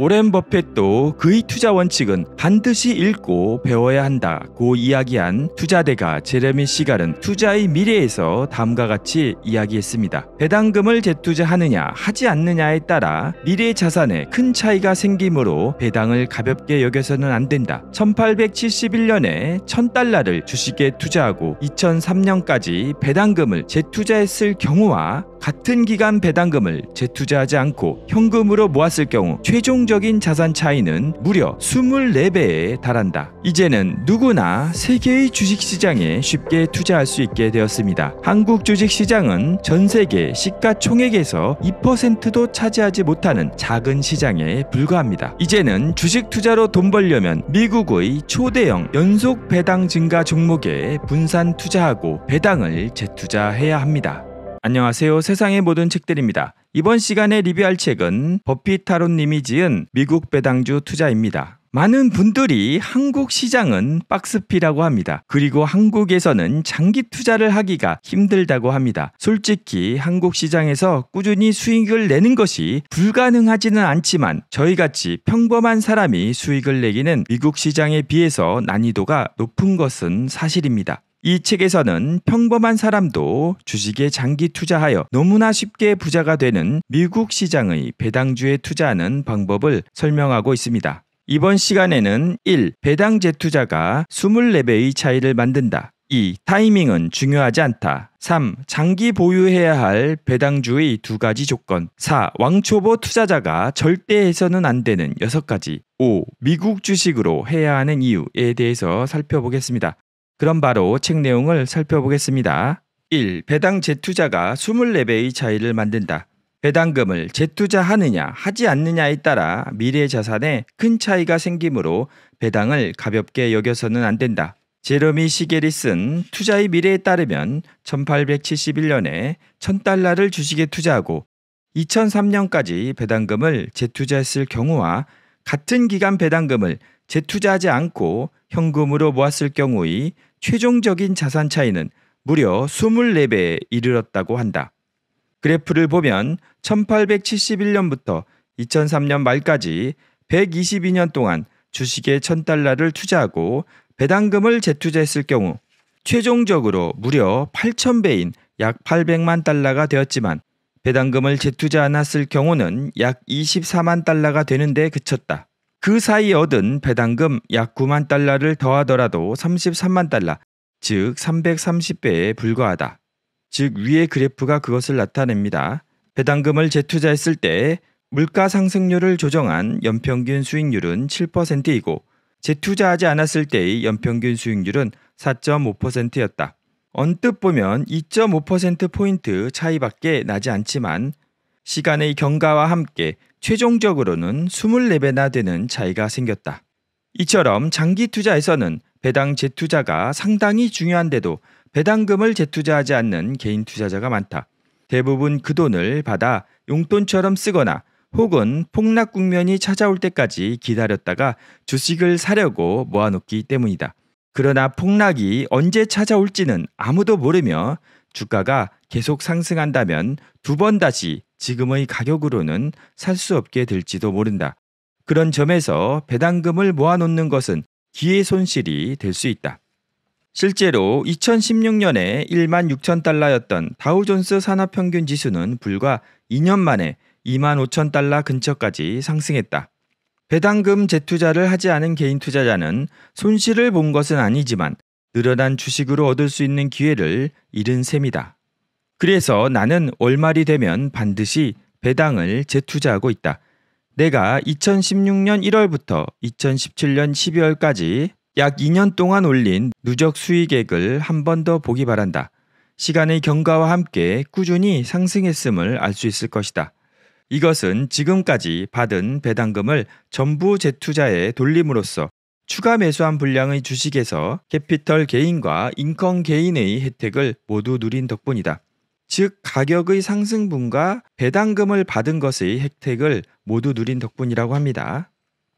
오랜 버핏도 그의 투자 원칙은 반드시 읽고 배워야 한다고 이야기한 투자대가 제레미 시갈은 투자의 미래에서 다음과 같이 이야기했습니다. 배당금을 재투자하느냐 하지 않느냐에 따라 미래 자산에 큰 차이가 생기므로 배당을 가볍게 여겨서는 안 된다. 1871년에 1000달러를 주식에 투자하고 2003년까지 배당금을 재투자했을 경우와 같은 기간 배당금을 재투자하지 않고 현금으로 모았을 경우 최종적인 자산 차이는 무려 24배에 달한다. 이제는 누구나 세계의 주식시장에 쉽게 투자할 수 있게 되었습니다. 한국 주식시장은 전 세계 시가총액에서 2%도 차지하지 못하는 작은 시장에 불과합니다. 이제는 주식 투자로 돈 벌려면 미국의 초대형 연속 배당 증가 종목에 분산 투자하고 배당을 재투자해야 합니다. 안녕하세요. 세상의 모든 책들입니다. 이번 시간에 리뷰할 책은 버핏타론님이 지은 미국 배당주 투자입니다. 많은 분들이 한국 시장은 박스피라고 합니다. 그리고 한국에서는 장기 투자를 하기가 힘들다고 합니다. 솔직히 한국 시장에서 꾸준히 수익을 내는 것이 불가능하지는 않지만 저희같이 평범한 사람이 수익을 내기는 미국 시장에 비해서 난이도가 높은 것은 사실입니다. 이 책에서는 평범한 사람도 주식에 장기 투자하여 너무나 쉽게 부자가 되는 미국 시장의 배당주에 투자하는 방법을 설명하고 있습니다. 이번 시간에는 1. 배당 제투자가 24배의 차이를 만든다. 2. 타이밍은 중요하지 않다. 3. 장기 보유해야 할 배당주의 두 가지 조건. 4. 왕초보 투자자가 절대 해서는 안 되는 6가지. 5. 미국 주식으로 해야 하는 이유에 대해서 살펴보겠습니다. 그럼 바로 책 내용을 살펴보겠습니다. 1. 배당 재투자가 24배의 차이를 만든다. 배당금을 재투자하느냐 하지 않느냐에 따라 미래 자산에 큰 차이가 생기므로 배당을 가볍게 여겨서는 안 된다. 제러미 시겔이 쓴 투자의 미래에 따르면 1871년에 1000달러를 주식에 투자하고 2003년까지 배당금을 재투자했을 경우와 같은 기간 배당금을 재투자하지 않고 현금으로 모았을 경우의 최종적인 자산 차이는 무려 24배에 이르렀다고 한다. 그래프를 보면 1871년부터 2003년 말까지 122년 동안 주식에 1000달러를 투자하고 배당금을 재투자했을 경우 최종적으로 무려 8000배인 약 800만 달러가 되었지만 배당금을 재투자 않았을 경우는 약 24만 달러가 되는데 그쳤다. 그 사이 얻은 배당금 약 9만 달러를 더하더라도 33만 달러, 즉 330배에 불과하다. 즉 위의 그래프가 그것을 나타냅니다. 배당금을 재투자했을 때 물가 상승률을 조정한 연평균 수익률은 7%이고 재투자하지 않았을 때의 연평균 수익률은 4.5%였다. 언뜻 보면 2.5%포인트 차이밖에 나지 않지만 시간의 경과와 함께 최종적으로는 24배나 되는 차이가 생겼다. 이처럼 장기 투자에서는 배당 재투자가 상당히 중요한데도 배당금을 재투자하지 않는 개인 투자자가 많다. 대부분 그 돈을 받아 용돈처럼 쓰거나 혹은 폭락 국면이 찾아올 때까지 기다렸다가 주식을 사려고 모아놓기 때문이다. 그러나 폭락이 언제 찾아올지는 아무도 모르며 주가가 계속 상승한다면 두 번 다시 지금의 가격으로는 살 수 없게 될지도 모른다. 그런 점에서 배당금을 모아놓는 것은 기회손실이 될 수 있다. 실제로 2016년에 1만 6천 달러였던 다우존스 산업평균 지수는 불과 2년 만에 2만 5천 달러 근처까지 상승했다. 배당금 재투자를 하지 않은 개인 투자자는 손실을 본 것은 아니지만 늘어난 주식으로 얻을 수 있는 기회를 잃은 셈이다. 그래서 나는 월말이 되면 반드시 배당을 재투자하고 있다. 내가 2016년 1월부터 2017년 12월까지 약 2년 동안 올린 누적 수익액을 한 번 더 보기 바란다. 시간의 경과와 함께 꾸준히 상승했음을 알 수 있을 것이다. 이것은 지금까지 받은 배당금을 전부 재투자에 돌림으로써 추가 매수한 분량의 주식에서 캐피털 개인과 인컴 개인의 혜택을 모두 누린 덕분이다. 즉 가격의 상승분과 배당금을 받은 것의 혜택을 모두 누린 덕분이라고 합니다.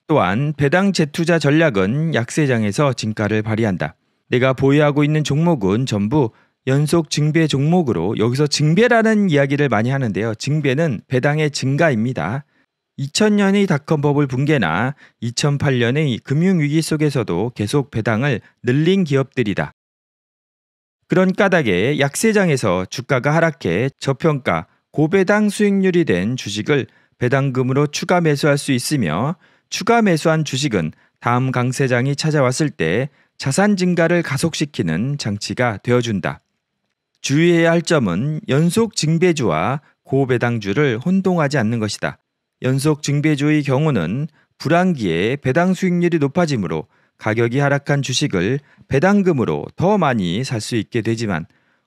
또한 배당 재투자 전략은 약세장에서 진가를 발휘한다. 내가 보유하고 있는 종목은 전부 연속 증배 종목으로 여기서 증배라는 이야기를 많이 하는데요. 증배는 배당의 증가입니다. 2000년의 닷컴버블 붕괴나 2008년의 금융위기 속에서도 계속 배당을 늘린 기업들이다. 그런 까닭에 약세장에서 주가가 하락해 저평가 고배당 수익률이 된 주식을 배당금으로 추가 매수할 수 있으며 추가 매수한 주식은 다음 강세장이 찾아왔을 때 자산 증가를 가속시키는 장치가 되어준다. 주의해야 할 점은 연속 증배주와 고배당주를 혼동하지 않는 것이다. 연속 증배주의 경우는 불황기에 배당 수익률이 높아지므로 가격이 하락한 주식을 배당금으로 더 많이 살 수 있게 되지만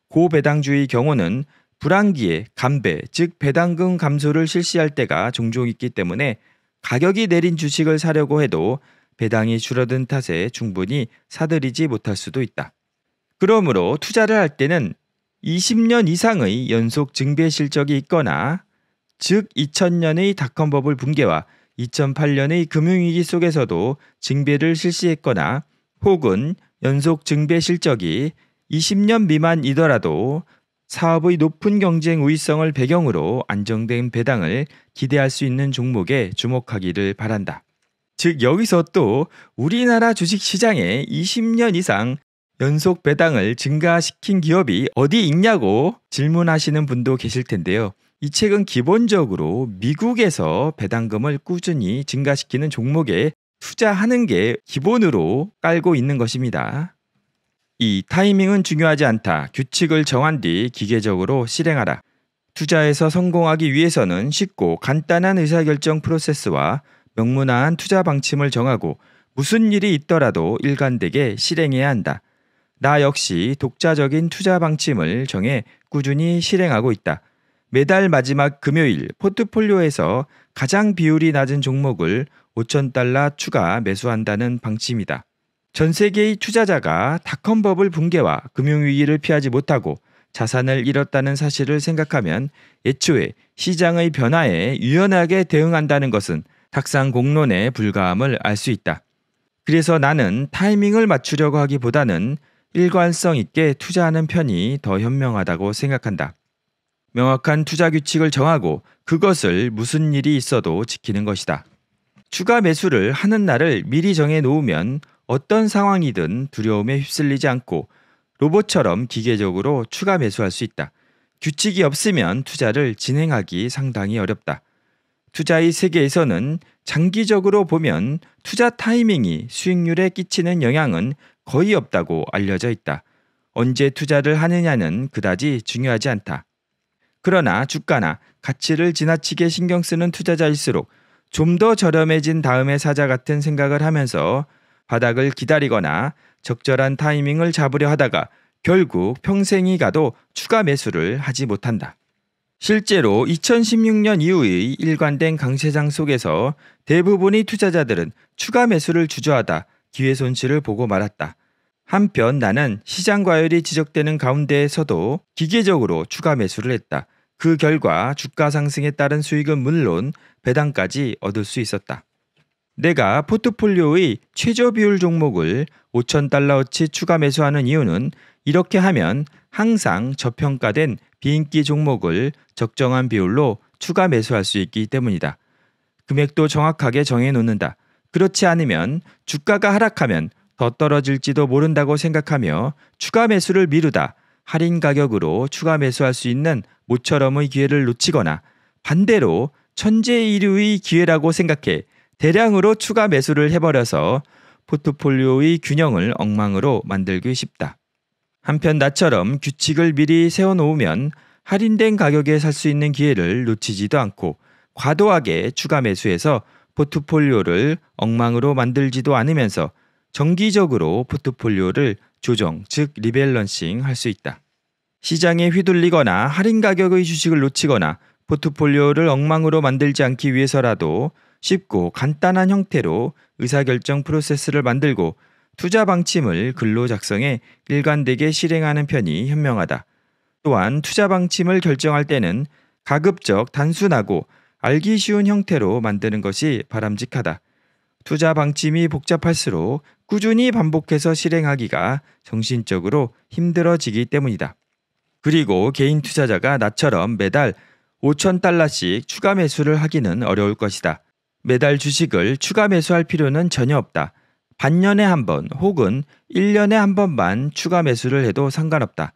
고배당주의 경우는 불황기에 감배, 즉 배당금 감소를 실시할 때가 종종 있기 때문에 가격이 내린 주식을 사려고 해도 배당이 줄어든 탓에 충분히 사들이지 못할 수도 있다. 그러므로 투자를 할 때는 20년 이상의 연속 증배 실적이 있거나 즉 2000년의 닷컴버블 붕괴와 2008년의 금융위기 속에서도 증배를 실시했거나 혹은 연속 증배 실적이 20년 미만이더라도 사업의 높은 경쟁 우위성을 배경으로 안정된 배당을 기대할 수 있는 종목에 주목하기를 바란다. 즉 여기서 또 우리나라 주식시장에 20년 이상 연속 배당을 증가시킨 기업이 어디 있냐고 질문하시는 분도 계실 텐데요. 이 책은 기본적으로 미국에서 배당금을 꾸준히 증가시키는 종목에 투자하는 게 기본으로 깔고 있는 것입니다. 이 타이밍은 중요하지 않다. 규칙을 정한 뒤 기계적으로 실행하라. 투자에서 성공하기 위해서는 쉽고 간단한 의사결정 프로세스와 명문화한 투자 방침을 정하고 무슨 일이 있더라도 일관되게 실행해야 한다. 나 역시 독자적인 투자 방침을 정해 꾸준히 실행하고 있다. 매달 마지막 금요일 포트폴리오에서 가장 비율이 낮은 종목을 5천달러 추가 매수한다는 방침이다. 전 세계의 투자자가 닷컴버블 붕괴와 금융위기를 피하지 못하고 자산을 잃었다는 사실을 생각하면 애초에 시장의 변화에 유연하게 대응한다는 것은 탁상 공론에 불가함을알 수 있다. 그래서 나는 타이밍을 맞추려고 하기보다는 일관성 있게 투자하는 편이 더 현명하다고 생각한다. 명확한 투자 규칙을 정하고 그것을 무슨 일이 있어도 지키는 것이다. 추가 매수를 하는 날을 미리 정해 놓으면 어떤 상황이든 두려움에 휩쓸리지 않고 로봇처럼 기계적으로 추가 매수할 수 있다. 규칙이 없으면 투자를 진행하기 상당히 어렵다. 투자의 세계에서는 장기적으로 보면 투자 타이밍이 수익률에 끼치는 영향은 거의 없다고 알려져 있다. 언제 투자를 하느냐는 그다지 중요하지 않다. 그러나 주가나 가치를 지나치게 신경 쓰는 투자자일수록 좀 더 저렴해진 다음에 사자 같은 생각을 하면서 바닥을 기다리거나 적절한 타이밍을 잡으려 하다가 결국 평생이 가도 추가 매수를 하지 못한다. 실제로 2016년 이후의 일관된 강세장 속에서 대부분의 투자자들은 추가 매수를 주저하다 기회 손실을 보고 말았다. 한편 나는 시장 과열이 지적되는 가운데에서도 기계적으로 추가 매수를 했다. 그 결과 주가 상승에 따른 수익은 물론 배당까지 얻을 수 있었다. 내가 포트폴리오의 최저 비율 종목을 5천달러어치 추가 매수하는 이유는 이렇게 하면 항상 저평가된 비인기 종목을 적정한 비율로 추가 매수할 수 있기 때문이다. 금액도 정확하게 정해 놓는다. 그렇지 않으면 주가가 하락하면 더 떨어질지도 모른다고 생각하며 추가 매수를 미루다 할인 가격으로 추가 매수할 수 있는 모처럼의 기회를 놓치거나 반대로 천재일우의 기회라고 생각해 대량으로 추가 매수를 해버려서 포트폴리오의 균형을 엉망으로 만들기 쉽다. 한편 나처럼 규칙을 미리 세워놓으면 할인된 가격에 살 수 있는 기회를 놓치지도 않고 과도하게 추가 매수해서 포트폴리오를 엉망으로 만들지도 않으면서 정기적으로 포트폴리오를 조정 즉 리밸런싱 할 수 있다. 시장에 휘둘리거나 할인 가격의 주식을 놓치거나 포트폴리오를 엉망으로 만들지 않기 위해서라도 쉽고 간단한 형태로 의사결정 프로세스를 만들고 투자 방침을 근로 작성해 일관되게 실행하는 편이 현명하다. 또한 투자 방침을 결정할 때는 가급적 단순하고 알기 쉬운 형태로 만드는 것이 바람직하다. 투자 방침이 복잡할수록 꾸준히 반복해서 실행하기가 정신적으로 힘들어지기 때문이다. 그리고 개인 투자자가 나처럼 매달 5천 달러씩 추가 매수를 하기는 어려울 것이다. 매달 주식을 추가 매수할 필요는 전혀 없다. 반년에 한 번 혹은 1년에 한 번만 추가 매수를 해도 상관없다.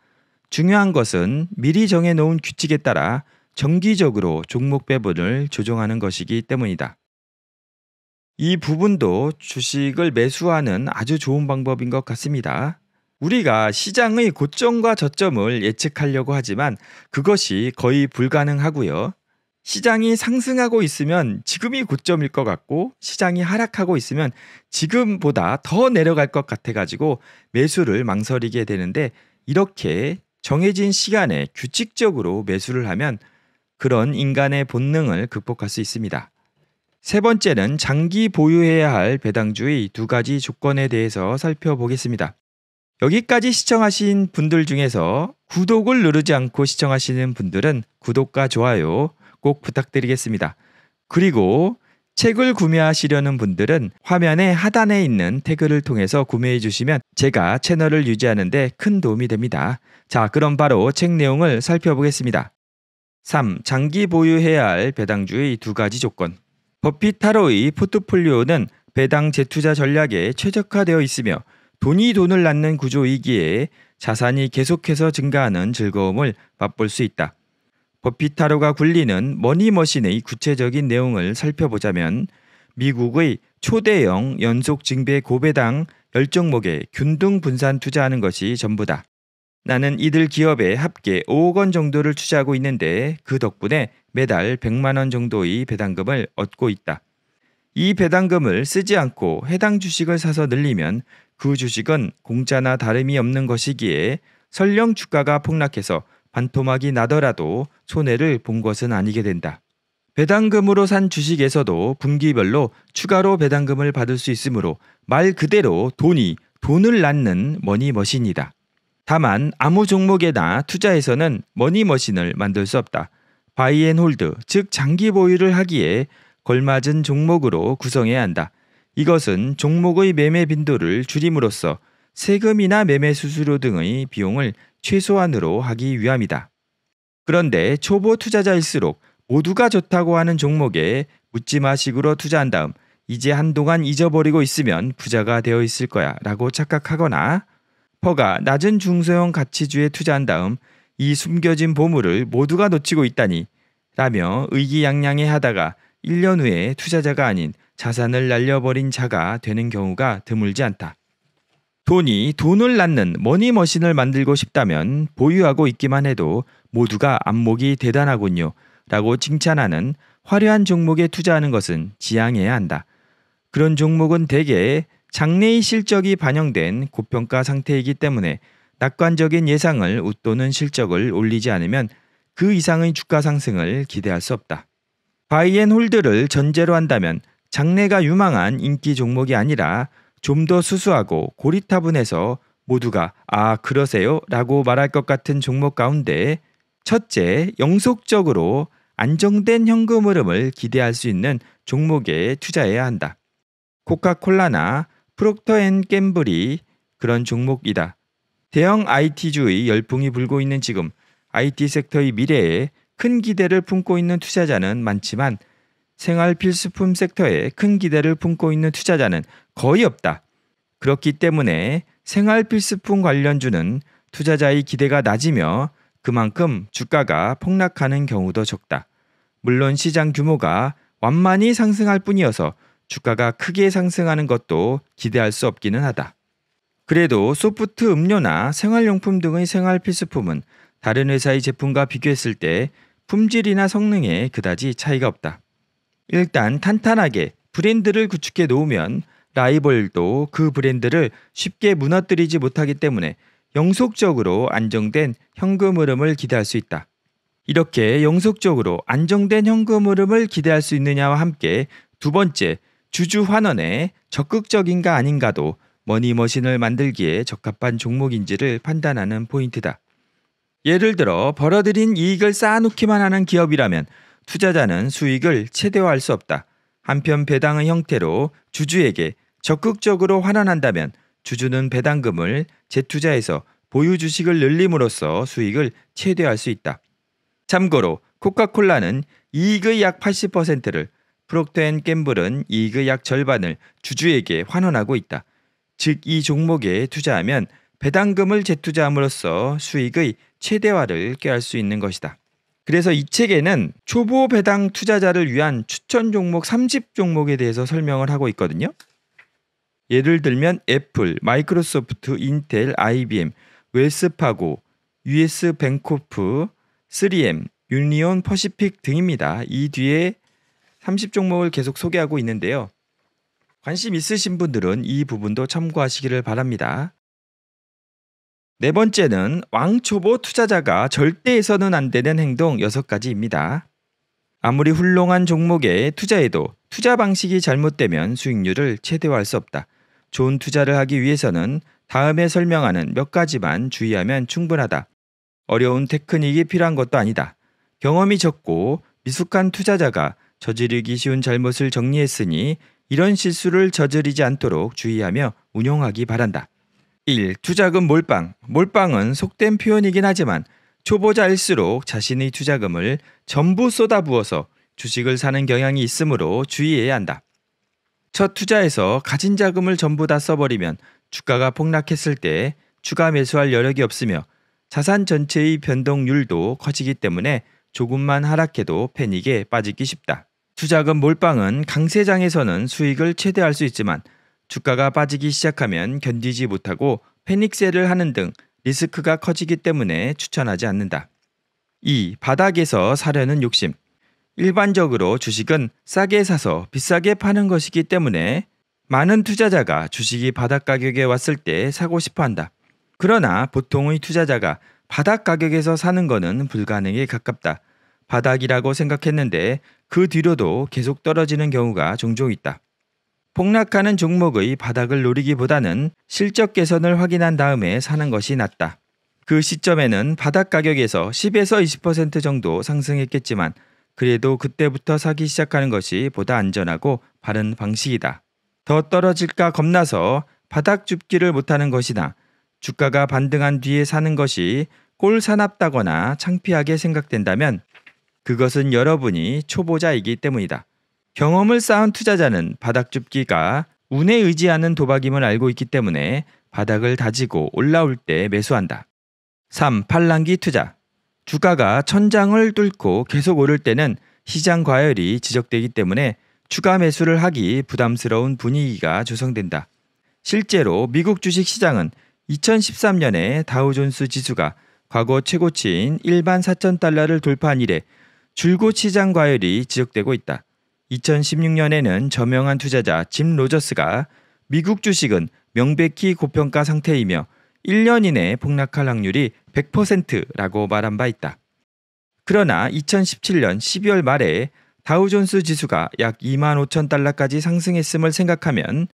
중요한 것은 미리 정해놓은 규칙에 따라 정기적으로 종목 배분을 조정하는 것이기 때문이다. 이 부분도 주식을 매수하는 아주 좋은 방법인 것 같습니다. 우리가 시장의 고점과 저점을 예측하려고 하지만 그것이 거의 불가능하고요. 시장이 상승하고 있으면 지금이 고점일 것 같고 시장이 하락하고 있으면 지금보다 더 내려갈 것 같아가지고 매수를 망설이게 되는데 이렇게 정해진 시간에 규칙적으로 매수를 하면 그런 인간의 본능을 극복할 수 있습니다. 세 번째는 장기 보유해야 할 배당주의 두 가지 조건에 대해서 살펴보겠습니다. 여기까지 시청하신 분들 중에서 구독을 누르지 않고 시청하시는 분들은 구독과 좋아요 꼭 부탁드리겠습니다. 그리고 책을 구매하시려는 분들은 화면에 하단에 있는 태그를 통해서 구매해 주시면 제가 채널을 유지하는데 큰 도움이 됩니다. 자, 그럼 바로 책 내용을 살펴보겠습니다. 3. 장기 보유해야 할 배당주의 두 가지 조건. 버핏 타로의 포트폴리오는 배당 재투자 전략에 최적화되어 있으며 돈이 돈을 낳는 구조이기에 자산이 계속해서 증가하는 즐거움을 맛볼 수 있다. 버핏타로가 굴리는 머니머신의 구체적인 내용을 살펴보자면 미국의 초대형 연속 증배 고배당 열종목에 균등 분산 투자하는 것이 전부다. 나는 이들 기업에 합계 5억 원 정도를 투자하고 있는데 그 덕분에 매달 100만 원 정도의 배당금을 얻고 있다. 이 배당금을 쓰지 않고 해당 주식을 사서 늘리면 그 주식은 공짜나 다름이 없는 것이기에 설령 주가가 폭락해서 반토막이 나더라도 손해를 본 것은 아니게 된다. 배당금으로 산 주식에서도 분기별로 추가로 배당금을 받을 수 있으므로 말 그대로 돈이 돈을 낳는 머니머신이다. 다만 아무 종목에나 투자에서는 머니머신을 만들 수 없다. 바이앤홀드 즉 장기 보유를 하기에 걸맞은 종목으로 구성해야 한다. 이것은 종목의 매매 빈도를 줄임으로써 세금이나 매매 수수료 등의 비용을 최소한으로 하기 위함이다. 그런데 초보 투자자일수록 모두가 좋다고 하는 종목에 묻지마식으로 투자한 다음 이제 한동안 잊어버리고 있으면 부자가 되어 있을 거야 라고 착각하거나 퍼가 낮은 중소형 가치주에 투자한 다음 이 숨겨진 보물을 모두가 놓치고 있다니 라며 의기양양해 하다가 1년 후에 투자자가 아닌 자산을 날려버린 자가 되는 경우가 드물지 않다. 돈이 돈을 낳는 머니머신을 만들고 싶다면 보유하고 있기만 해도 모두가 안목이 대단하군요. 라고 칭찬하는 화려한 종목에 투자하는 것은 지양해야 한다. 그런 종목은 대개 장래의 실적이 반영된 고평가 상태이기 때문에 낙관적인 예상을 웃도는 실적을 올리지 않으면 그 이상의 주가 상승을 기대할 수 없다. 바이앤홀드를 전제로 한다면 장래가 유망한 인기 종목이 아니라 좀 더 수수하고 고리타분해서 모두가 아 그러세요 라고 말할 것 같은 종목 가운데 첫째 영속적으로 안정된 현금 흐름을 기대할 수 있는 종목에 투자해야 한다. 코카콜라나 프록터앤갬블이 그런 종목이다. 대형 IT주의 열풍이 불고 있는 지금 IT 섹터의 미래에 큰 기대를 품고 있는 투자자는 많지만 생활 필수품 섹터에 큰 기대를 품고 있는 투자자는 거의 없다. 그렇기 때문에 생활 필수품 관련주는 투자자의 기대가 낮으며 그만큼 주가가 폭락하는 경우도 적다. 물론 시장 규모가 완만히 상승할 뿐이어서 주가가 크게 상승하는 것도 기대할 수 없기는 하다. 그래도 소프트 음료나 생활용품 등의 생활 필수품은 다른 회사의 제품과 비교했을 때 품질이나 성능에 그다지 차이가 없다. 일단 탄탄하게 브랜드를 구축해 놓으면 라이벌도 그 브랜드를 쉽게 무너뜨리지 못하기 때문에 영속적으로 안정된 현금 흐름을 기대할 수 있다. 이렇게 영속적으로 안정된 현금 흐름을 기대할 수 있느냐와 함께 두 번째, 주주 환원에 적극적인가 아닌가도 머니머신을 만들기에 적합한 종목인지를 판단하는 포인트다. 예를 들어 벌어들인 이익을 쌓아놓기만 하는 기업이라면 투자자는 수익을 최대화할 수 없다. 한편 배당의 형태로 주주에게 적극적으로 환원한다면 주주는 배당금을 재투자해서 보유 주식을 늘림으로써 수익을 최대화할 수 있다. 참고로 코카콜라는 이익의 약 80%를 프록터앤갬블은 이익의 약 절반을 주주에게 환원하고 있다. 즉 이 종목에 투자하면 배당금을 재투자함으로써 수익의 최대화를 꾀할 수 있는 것이다. 그래서 이 책에는 초보 배당 투자자를 위한 추천 종목 30 종목에 대해서 설명을 하고 있거든요. 예를 들면 애플, 마이크로소프트, 인텔, IBM, 웰스파고, US 뱅코프, 3M, 유니온 퍼시픽 등입니다. 이 뒤에 30 종목을 계속 소개하고 있는데요. 관심 있으신 분들은 이 부분도 참고하시기를 바랍니다. 네 번째는 왕초보 투자자가 절대 해서는 안 되는 행동 6가지입니다. 아무리 훌륭한 종목에 투자해도 투자 방식이 잘못되면 수익률을 최대화할 수 없다. 좋은 투자를 하기 위해서는 다음에 설명하는 몇 가지만 주의하면 충분하다. 어려운 테크닉이 필요한 것도 아니다. 경험이 적고 미숙한 투자자가 저지르기 쉬운 잘못을 정리했으니 이런 실수를 저지르지 않도록 주의하며 운용하기 바란다. 1. 투자금 몰빵. 몰빵은 속된 표현이긴 하지만 초보자일수록 자신의 투자금을 전부 쏟아부어서 주식을 사는 경향이 있으므로 주의해야 한다. 첫 투자에서 가진 자금을 전부 다 써버리면 주가가 폭락했을 때 추가 매수할 여력이 없으며 자산 전체의 변동률도 커지기 때문에 조금만 하락해도 패닉에 빠지기 쉽다. 투자금 몰빵은 강세장에서는 수익을 최대할 수 있지만 주가가 빠지기 시작하면 견디지 못하고 패닉셀을 하는 등 리스크가 커지기 때문에 추천하지 않는다. 2. 바닥에서 사려는 욕심. 일반적으로 주식은 싸게 사서 비싸게 파는 것이기 때문에 많은 투자자가 주식이 바닥 가격에 왔을 때 사고 싶어 한다. 그러나 보통의 투자자가 바닥 가격에서 사는 것은 불가능에 가깝다. 바닥이라고 생각했는데 그 뒤로도 계속 떨어지는 경우가 종종 있다. 폭락하는 종목의 바닥을 노리기보다는 실적 개선을 확인한 다음에 사는 것이 낫다. 그 시점에는 바닥 가격에서 10에서 20% 정도 상승했겠지만 그래도 그때부터 사기 시작하는 것이 보다 안전하고 바른 방식이다. 더 떨어질까 겁나서 바닥 줍기를 못하는 것이나 주가가 반등한 뒤에 사는 것이 꼴 사납다거나 창피하게 생각된다면 그것은 여러분이 초보자이기 때문이다. 경험을 쌓은 투자자는 바닥 줍기가 운에 의지하는 도박임을 알고 있기 때문에 바닥을 다지고 올라올 때 매수한다. 3. 팔랑기 투자. 주가가 천장을 뚫고 계속 오를 때는 시장 과열이 지적되기 때문에 추가 매수를 하기 부담스러운 분위기가 조성된다. 실제로 미국 주식 시장은 2013년에 다우존스 지수가 과거 최고치인 1만 4천 달러를 돌파한 이래 줄곧 시장 과열이 지적되고 있다. 2016년에는 저명한 투자자 짐 로저스가 미국 주식은 명백히 고평가 상태이며 1년 이내에 폭락할 확률이 100%라고 말한 바 있다. 그러나 2017년 12월 말에 다우존스 지수가 약 2만 5천 달러까지 상승했음을 생각하면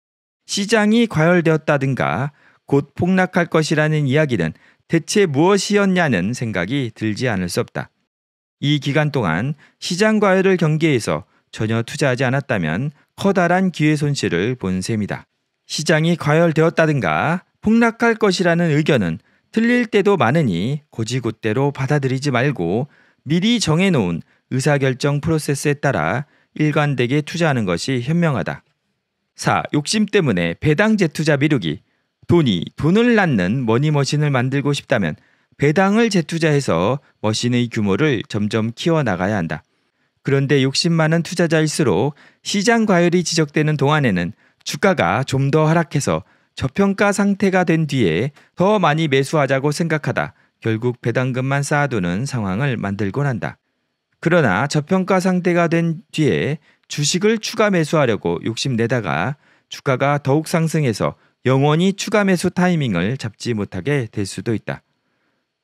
시장이 과열되었다든가 곧 폭락할 것이라는 이야기는 대체 무엇이었냐는 생각이 들지 않을 수 없다. 이 기간 동안 시장 과열을 경계해서 전혀 투자하지 않았다면 커다란 기회 손실을 본 셈이다. 시장이 과열되었다든가 폭락할 것이라는 의견은 틀릴 때도 많으니 고지고대로 받아들이지 말고 미리 정해놓은 의사결정 프로세스에 따라 일관되게 투자하는 것이 현명하다. 4. 욕심 때문에 배당 재투자 미루기. 돈이 돈을 낳는 머니머신을 만들고 싶다면 배당을 재투자해서 머신의 규모를 점점 키워나가야 한다. 그런데 욕심 많은 투자자일수록 시장 과열이 지적되는 동안에는 주가가 좀 더 하락해서 저평가 상태가 된 뒤에 더 많이 매수하자고 생각하다 결국 배당금만 쌓아두는 상황을 만들곤 한다. 그러나 저평가 상태가 된 뒤에 주식을 추가 매수하려고 욕심내다가 주가가 더욱 상승해서 영원히 추가 매수 타이밍을 잡지 못하게 될 수도 있다.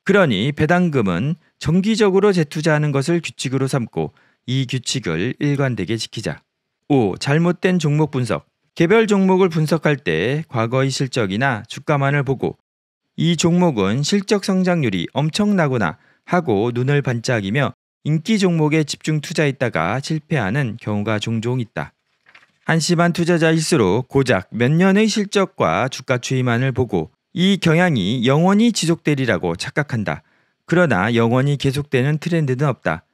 그러니 배당금은 정기적으로 재투자하는 것을 규칙으로 삼고 이 규칙을 일관되게 지키자. 5. 잘못된 종목 분석. 개별 종목을 분석할 때 과거의 실적이나 주가만을 보고 이 종목은 실적 성장률이 엄청나구나 하고 눈을 반짝이며 인기 종목에 집중 투자했다가 실패하는 경우가 종종 있다. 한심한 투자자일수록 고작 몇 년의 실적과 주가 추이만을 보고 이 경향이 영원히 지속되리라고 착각한다. 그러나 영원히 계속되는 트렌드는 없다.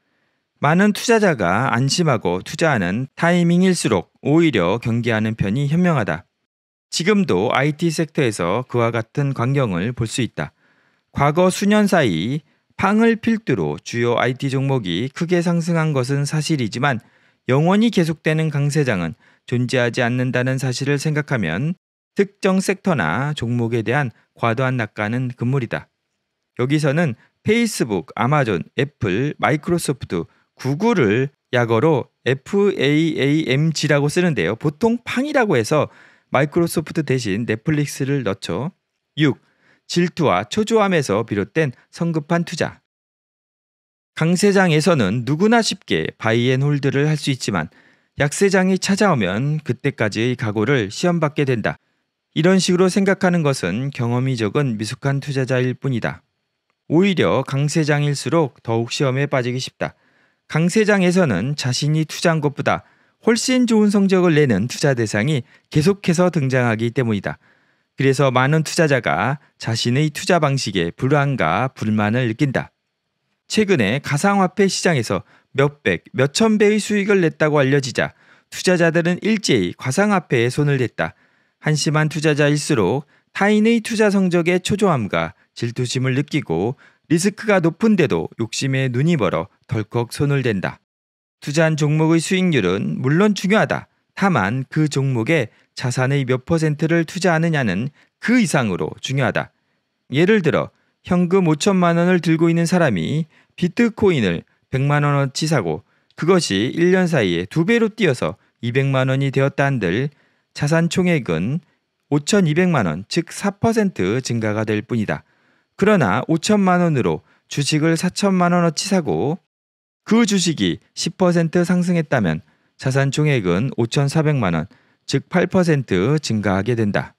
많은 투자자가 안심하고 투자하는 타이밍일수록 오히려 경기하는 편이 현명하다. 지금도 IT 섹터에서 그와 같은 광경을 볼 수 있다. 과거 수년 사이 팡을 필두로 주요 IT 종목이 크게 상승한 것은 사실이지만 영원히 계속되는 강세장은 존재하지 않는다는 사실을 생각하면 특정 섹터나 종목에 대한 과도한 낙관은 금물이다. 여기서는 페이스북, 아마존, 애플, 마이크로소프트, 구글을 약어로 FAAMG라고 쓰는데요. 보통 팡이라고 해서 마이크로소프트 대신 넷플릭스를 넣죠. 6. 질투와 초조함에서 비롯된 성급한 투자. 강세장에서는 누구나 쉽게 바이앤홀드를 할 수 있지만 약세장이 찾아오면 그때까지의 각오를 시험받게 된다. 이런 식으로 생각하는 것은 경험이 적은 미숙한 투자자일 뿐이다. 오히려 강세장일수록 더욱 시험에 빠지기 쉽다. 강 세장에서는 자신이 투자한 것보다 훨씬 좋은 성적을 내는 투자 대상이 계속해서 등장하기 때문이다. 그래서 많은 투자자가 자신의 투자 방식에 불안과 불만을 느낀다. 최근에 가상화폐 시장에서 몇백, 몇천 배의 수익을 냈다고 알려지자 투자자들은 일제히 가상화폐에 손을 댔다. 한심한 투자자일수록 타인의 투자 성적의 초조함과 질투심을 느끼고 리스크가 높은데도 욕심에 눈이 멀어 덜컥 손을 댄다. 투자한 종목의 수익률은 물론 중요하다. 다만 그 종목에 자산의 몇 퍼센트를 투자하느냐는 그 이상으로 중요하다. 예를 들어 현금 5천만 원을 들고 있는 사람이 비트코인을 100만 원어치 사고 그것이 1년 사이에 두 배로 뛰어서 200만 원이 되었다 한들 자산 총액은 5,200만 원, 즉 4% 증가가 될 뿐이다. 그러나 5천만 원으로 주식을 4천만 원어치 사고 그 주식이 10% 상승했다면 자산 총액은 5,400만 원, 즉 8% 증가하게 된다.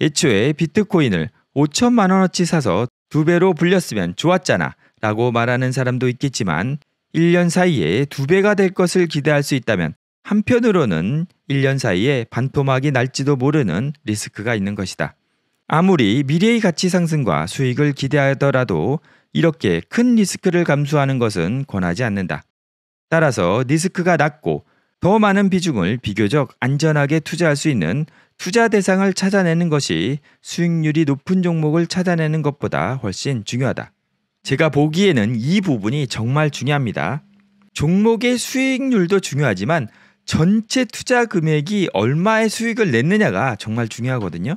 애초에 비트코인을 5천만 원어치 사서 두 배로 불렸으면 좋았잖아 라고 말하는 사람도 있겠지만 1년 사이에 두 배가 될 것을 기대할 수 있다면 한편으로는 1년 사이에 반토막이 날지도 모르는 리스크가 있는 것이다. 아무리 미래의 가치 상승과 수익을 기대하더라도 이렇게 큰 리스크를 감수하는 것은 권하지 않는다. 따라서 리스크가 낮고 더 많은 비중을 비교적 안전하게 투자할 수 있는 투자 대상을 찾아내는 것이 수익률이 높은 종목을 찾아내는 것보다 훨씬 중요하다. 제가 보기에는 이 부분이 정말 중요합니다. 종목의 수익률도 중요하지만 전체 투자 금액이 얼마의 수익을 냈느냐가 정말 중요하거든요.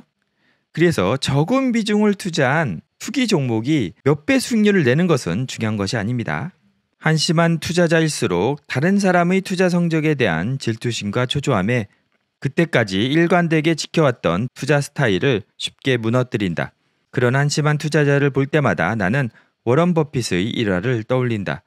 그래서 적은 비중을 투자한 투기 종목이 몇 배 수익률을 내는 것은 중요한 것이 아닙니다. 한심한 투자자일수록 다른 사람의 투자 성적에 대한 질투심과 초조함에 그때까지 일관되게 지켜왔던 투자 스타일을 쉽게 무너뜨린다. 그런 한심한 투자자를 볼 때마다 나는 워런 버핏의 일화를 떠올린다.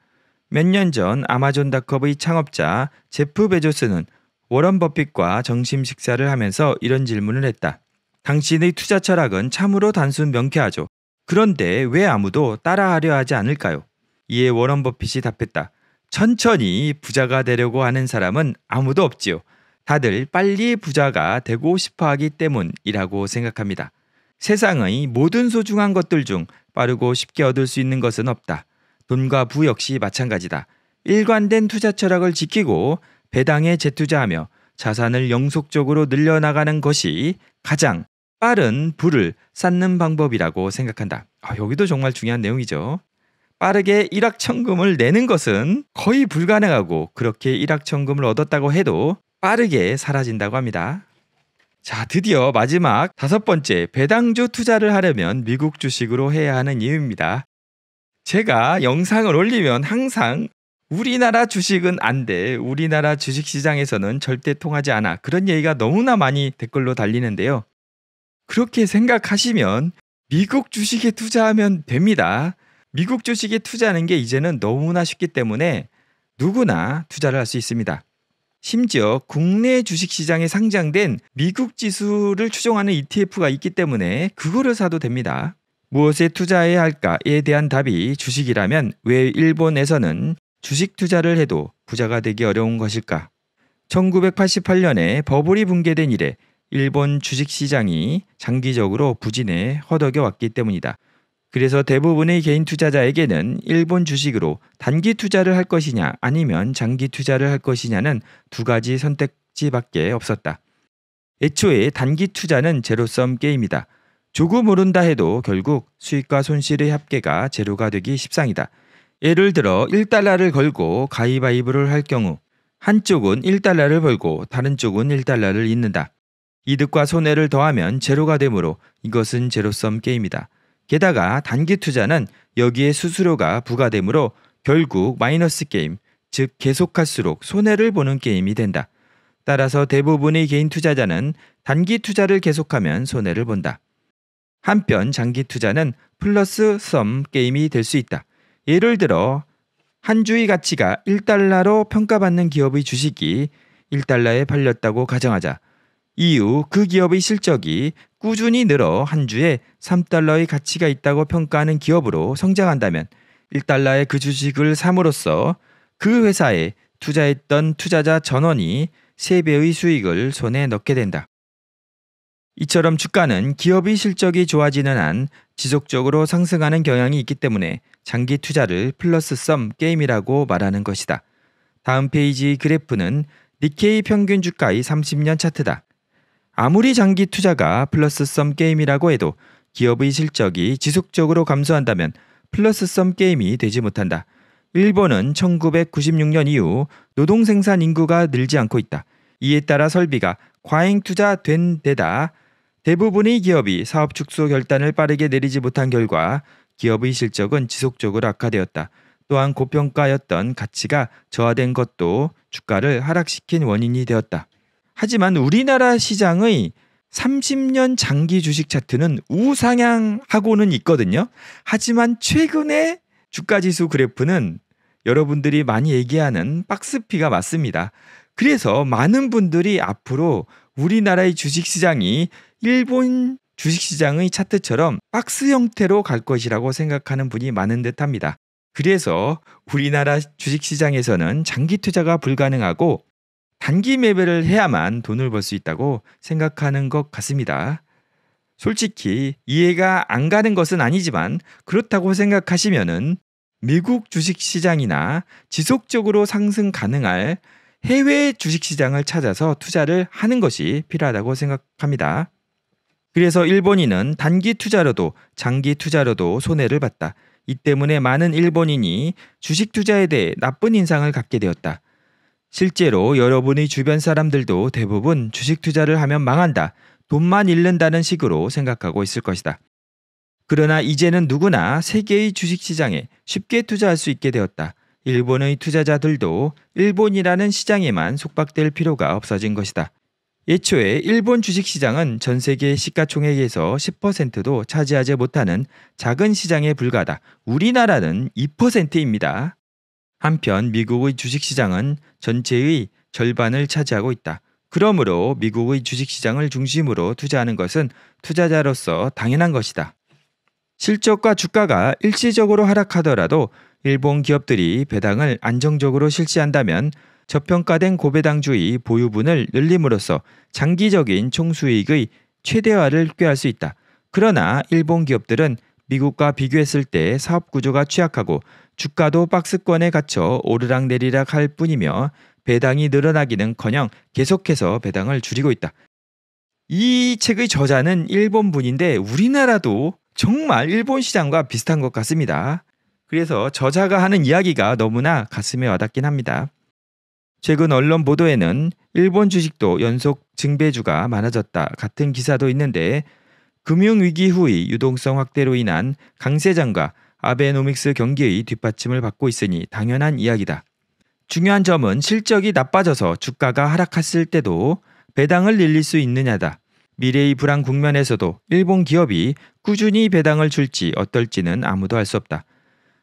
몇 년 전 아마존닷컴의 창업자 제프 베조스는 워런 버핏과 정심 식사를 하면서 이런 질문을 했다. 당신의 투자 철학은 참으로 단순 명쾌하죠. 그런데 왜 아무도 따라하려 하지 않을까요? 이에 워런 버핏이 답했다. 천천히 부자가 되려고 하는 사람은 아무도 없지요. 다들 빨리 부자가 되고 싶어 하기 때문이라고 생각합니다. 세상의 모든 소중한 것들 중 빠르고 쉽게 얻을 수 있는 것은 없다. 돈과 부 역시 마찬가지다. 일관된 투자 철학을 지키고 배당에 재투자하며 자산을 영속적으로 늘려나가는 것이 가장 빠른 불을 쌓는 방법이라고 생각한다. 아, 여기도 정말 중요한 내용이죠. 빠르게 일확천금을 내는 것은 거의 불가능하고 그렇게 일확천금을 얻었다고 해도 빠르게 사라진다고 합니다. 자, 드디어 마지막 다섯 번째 배당주 투자를 하려면 미국 주식으로 해야 하는 이유입니다. 제가 영상을 올리면 항상 우리나라 주식은 안 돼. 우리나라 주식 시장에서는 절대 통하지 않아. 그런 얘기가 너무나 많이 댓글로 달리는데요. 그렇게 생각하시면 미국 주식에 투자하면 됩니다. 미국 주식에 투자하는 게 이제는 너무나 쉽기 때문에 누구나 투자를 할 수 있습니다. 심지어 국내 주식시장에 상장된 미국 지수를 추종하는 ETF가 있기 때문에 그거를 사도 됩니다. 무엇에 투자해야 할까에 대한 답이 주식이라면 왜 일본에서는 주식 투자를 해도 부자가 되기 어려운 것일까? 1988년에 버블이 붕괴된 이래 일본 주식시장이 장기적으로 부진에 허덕여 왔기 때문이다. 그래서 대부분의 개인 투자자에게는 일본 주식으로 단기 투자를 할 것이냐 아니면 장기 투자를 할 것이냐는 두 가지 선택지밖에 없었다. 애초에 단기 투자는 제로섬 게임이다. 조금 오른다 해도 결국 수익과 손실의 합계가 제로가 되기 십상이다. 예를 들어 1달러를 걸고 가위바위보를 할 경우 한쪽은 1달러를 벌고 다른 쪽은 1달러를 잃는다. 이득과 손해를 더하면 제로가 되므로 이것은 제로섬 게임이다. 게다가 단기 투자는 여기에 수수료가 부과되므로 결국 마이너스 게임, 즉 계속할수록 손해를 보는 게임이 된다. 따라서 대부분의 개인 투자자는 단기 투자를 계속하면 손해를 본다. 한편 장기 투자는 플러스 썸 게임이 될 수 있다. 예를 들어 한 주의 가치가 1달러로 평가받는 기업의 주식이 1달러에 팔렸다고 가정하자. 이후 그 기업의 실적이 꾸준히 늘어 한 주에 3달러의 가치가 있다고 평가하는 기업으로 성장한다면 1달러의 그 주식을 삼으로써 그 회사에 투자했던 투자자 전원이 3배의 수익을 손에 넣게 된다. 이처럼 주가는 기업의 실적이 좋아지는 한 지속적으로 상승하는 경향이 있기 때문에 장기 투자를 플러스 썸 게임이라고 말하는 것이다. 다음 페이지 그래프는 니케이 평균 주가의 30년 차트다. 아무리 장기 투자가 플러스썸 게임이라고 해도 기업의 실적이 지속적으로 감소한다면 플러스썸 게임이 되지 못한다. 일본은 1996년 이후 노동 생산 인구가 늘지 않고 있다. 이에 따라 설비가 과잉 투자된 데다 대부분의 기업이 사업 축소 결단을 빠르게 내리지 못한 결과 기업의 실적은 지속적으로 악화되었다. 또한 고평가였던 가치가 저하된 것도 주가를 하락시킨 원인이 되었다. 하지만 우리나라 시장의 30년 장기 주식 차트는 우상향하고는 있거든요. 하지만 최근의 주가 지수 그래프는 여러분들이 많이 얘기하는 박스피가 맞습니다. 그래서 많은 분들이 앞으로 우리나라의 주식 시장이 일본 주식 시장의 차트처럼 박스 형태로 갈 것이라고 생각하는 분이 많은 듯 합니다. 그래서 우리나라 주식 시장에서는 장기 투자가 불가능하고 단기 매매를 해야만 돈을 벌 수 있다고 생각하는 것 같습니다. 솔직히 이해가 안 가는 것은 아니지만 그렇다고 생각하시면은 미국 주식 시장이나 지속적으로 상승 가능할 해외 주식 시장을 찾아서 투자를 하는 것이 필요하다고 생각합니다. 그래서 일본인은 단기 투자로도 장기 투자로도 손해를 봤다. 이 때문에 많은 일본인이 주식 투자에 대해 나쁜 인상을 갖게 되었다. 실제로 여러분의 주변 사람들도 대부분 주식 투자를 하면 망한다, 돈만 잃는다는 식으로 생각하고 있을 것이다. 그러나 이제는 누구나 세계의 주식 시장에 쉽게 투자할 수 있게 되었다. 일본의 투자자들도 일본이라는 시장에만 속박될 필요가 없어진 것이다. 예초에 일본 주식시장은 전 세계 시가총액에서 10%도 차지하지 못하는 작은 시장에 불과하다. 우리나라는 2%입니다. 한편 미국의 주식시장은 전체의 절반을 차지하고 있다. 그러므로 미국의 주식시장을 중심으로 투자하는 것은 투자자로서 당연한 것이다. 실적과 주가가 일시적으로 하락하더라도 일본 기업들이 배당을 안정적으로 실시한다면 저평가된 고배당주의 보유분을 늘림으로써 장기적인 총수익의 최대화를 꾀할 수 있다. 그러나 일본 기업들은 미국과 비교했을 때 사업 구조가 취약하고 주가도 박스권에 갇혀 오르락내리락 할 뿐이며 배당이 늘어나기는커녕 계속해서 배당을 줄이고 있다. 이 책의 저자는 일본 분인데 우리나라도 정말 일본 시장과 비슷한 것 같습니다. 그래서 저자가 하는 이야기가 너무나 가슴에 와닿긴 합니다. 최근 언론 보도에는 일본 주식도 연속 증배주가 많아졌다 같은 기사도 있는데 금융위기 후의 유동성 확대로 인한 강세장과 아베노믹스 경기의 뒷받침을 받고 있으니 당연한 이야기다. 중요한 점은 실적이 나빠져서 주가가 하락했을 때도 배당을 늘릴 수 있느냐다. 미래의 불안 국면에서도 일본 기업이 꾸준히 배당을 줄지 어떨지는 아무도 알 수 없다.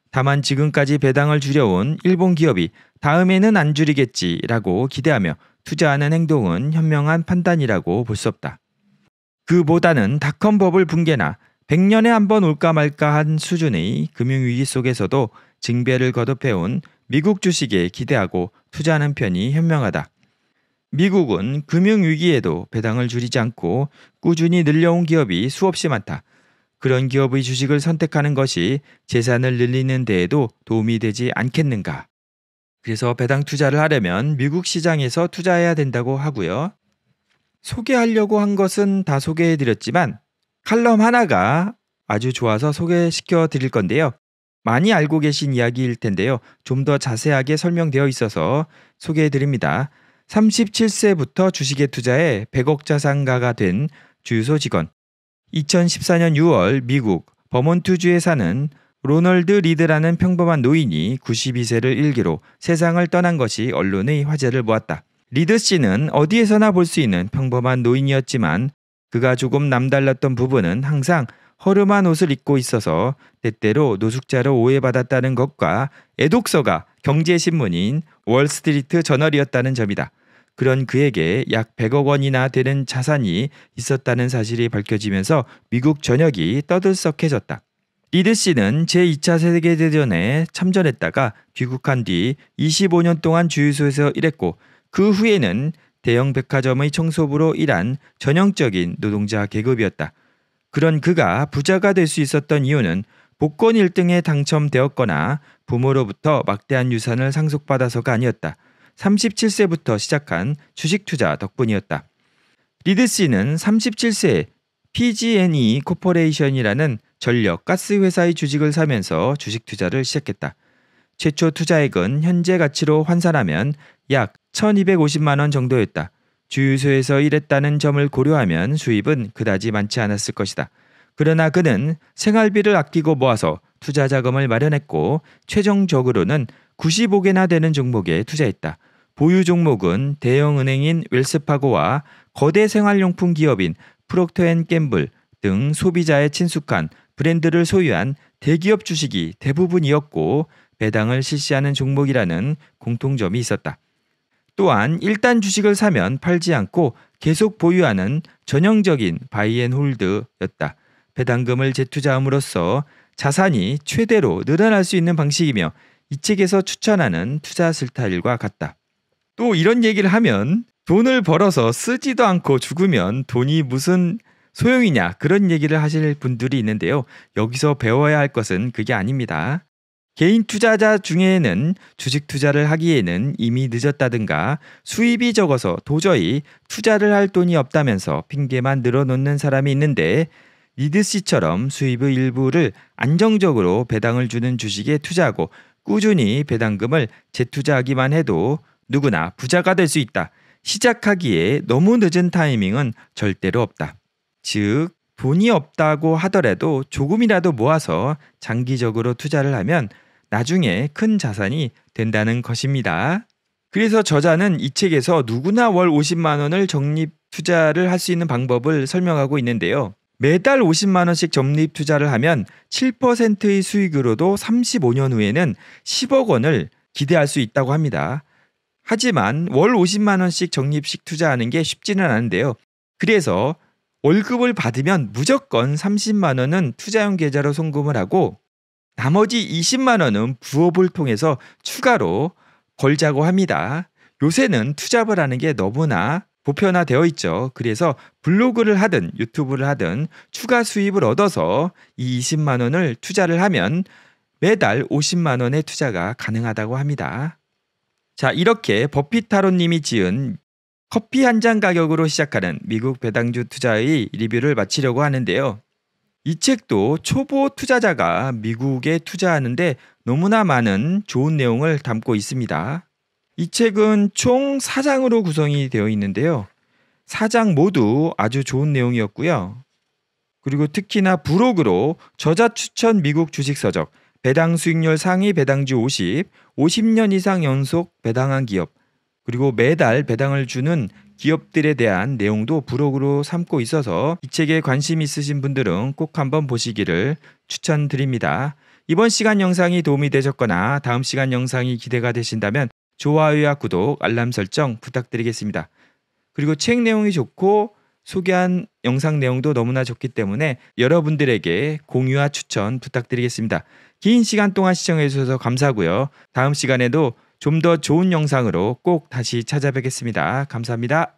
다만 지금까지 배당을 줄여온 일본 기업이 다음에는 안 줄이겠지라고 기대하며 투자하는 행동은 현명한 판단이라고 볼 수 없다. 그보다는 닷컴버블 붕괴나 100년에 한 번 올까 말까 한 수준의 금융위기 속에서도 증배를 거듭해온 미국 주식에 기대하고 투자하는 편이 현명하다. 미국은 금융위기에도 배당을 줄이지 않고 꾸준히 늘려온 기업이 수없이 많다. 그런 기업의 주식을 선택하는 것이 재산을 늘리는 데에도 도움이 되지 않겠는가. 그래서 배당 투자를 하려면 미국 시장에서 투자해야 된다고 하고요. 소개하려고 한 것은 다 소개해드렸지만 칼럼 하나가 아주 좋아서 소개시켜 드릴 건데요. 많이 알고 계신 이야기일 텐데요. 좀 더 자세하게 설명되어 있어서 소개해 드립니다. 37세부터 주식에 투자해 100억 자산가가 된 주유소 직원. 2014년 6월 미국 버몬트주에 사는 로널드 리드라는 평범한 노인이 92세를 일기로 세상을 떠난 것이 언론의 화제를 모았다. 리드 씨는 어디에서나 볼 수 있는 평범한 노인이었지만 그가 조금 남달랐던 부분은 항상 허름한 옷을 입고 있어서 때때로 노숙자로 오해받았다는 것과 애독서가 경제신문인 월스트리트 저널이었다는 점이다. 그런 그에게 약 100억 원이나 되는 자산이 있었다는 사실이 밝혀지면서 미국 전역이 떠들썩해졌다. 리드 씨는 제2차 세계대전에 참전했다가 귀국한 뒤 25년 동안 주유소에서 일했고 그 후에는 대형 백화점의 청소부로 일한 전형적인 노동자 계급이었다. 그런 그가 부자가 될 수 있었던 이유는 복권 1등에 당첨되었거나 부모로부터 막대한 유산을 상속받아서가 아니었다. 37세부터 시작한 주식 투자 덕분이었다. 리드 씨는 37세에 PG&E 코퍼레이션이라는 전력 가스 회사의 주식을 사면서 주식 투자를 시작했다. 최초 투자액은 현재 가치로 환산하면 약 1250만 원 정도였다. 주유소에서 일했다는 점을 고려하면 수입은 그다지 많지 않았을 것이다. 그러나 그는 생활비를 아끼고 모아서 투자 자금을 마련했고 최종적으로는 95개나 되는 종목에 투자했다. 보유 종목은 대형 은행인 웰스파고와 거대 생활용품 기업인 프록터앤갬블 등 소비자의 친숙한 브랜드를 소유한 대기업 주식이 대부분이었고 배당을 실시하는 종목이라는 공통점이 있었다. 또한 일단 주식을 사면 팔지 않고 계속 보유하는 전형적인 바이앤홀드였다. 배당금을 재투자함으로써 자산이 최대로 늘어날 수 있는 방식이며 이 책에서 추천하는 투자 슬타일과 같다. 또 이런 얘기를 하면 돈을 벌어서 쓰지도 않고 죽으면 돈이 무슨 소용이냐 그런 얘기를 하실 분들이 있는데요. 여기서 배워야 할 것은 그게 아닙니다. 개인 투자자 중에는 주식 투자를 하기에는 이미 늦었다든가 수입이 적어서 도저히 투자를 할 돈이 없다면서 핑계만 늘어놓는 사람이 있는데 니드씨처럼 수입의 일부를 안정적으로 배당을 주는 주식에 투자하고 꾸준히 배당금을 재투자하기만 해도 누구나 부자가 될 수 있다. 시작하기에 너무 늦은 타이밍은 절대로 없다. 즉, 돈이 없다고 하더라도 조금이라도 모아서 장기적으로 투자를 하면 나중에 큰 자산이 된다는 것입니다. 그래서 저자는 이 책에서 누구나 월 50만 원을 적립 투자를 할 수 있는 방법을 설명하고 있는데요. 매달 50만 원씩 적립 투자를 하면 7%의 수익으로도 35년 후에는 10억 원을 기대할 수 있다고 합니다. 하지만 월 50만 원씩 적립식 투자하는 게 쉽지는 않은데요. 그래서 월급을 받으면 무조건 30만 원은 투자용 계좌로 송금을 하고 나머지 20만 원은 부업을 통해서 추가로 벌자고 합니다. 요새는 투잡을 하는 게 너무나 보편화되어 있죠. 그래서 블로그를 하든 유튜브를 하든 추가 수입을 얻어서 이 20만 원을 투자를 하면 매달 50만 원의 투자가 가능하다고 합니다. 자, 이렇게 버핏타로 님이 지은 커피 한 잔 가격으로 시작하는 미국 배당주 투자의 리뷰를 마치려고 하는데요. 이 책도 초보 투자자가 미국에 투자하는데 너무나 많은 좋은 내용을 담고 있습니다. 이 책은 총 4장으로 구성이 되어 있는데요. 4장 모두 아주 좋은 내용이었고요. 그리고 특히나 부록으로 저자 추천 미국 주식 서적, 배당 수익률 상위 배당주 50, 50년 이상 연속 배당한 기업, 그리고 매달 배당을 주는 기업들에 대한 내용도 부록으로 삼고 있어서 이 책에 관심 있으신 분들은 꼭 한번 보시기를 추천드립니다. 이번 시간 영상이 도움이 되셨거나 다음 시간 영상이 기대가 되신다면 좋아요와 구독, 알람 설정 부탁드리겠습니다. 그리고 책 내용이 좋고 소개한 영상 내용도 너무나 좋기 때문에 여러분들에게 공유와 추천 부탁드리겠습니다. 긴 시간 동안 시청해주셔서 감사하고요. 다음 시간에도 좀더 좋은 영상으로 꼭 다시 찾아뵙겠습니다. 감사합니다.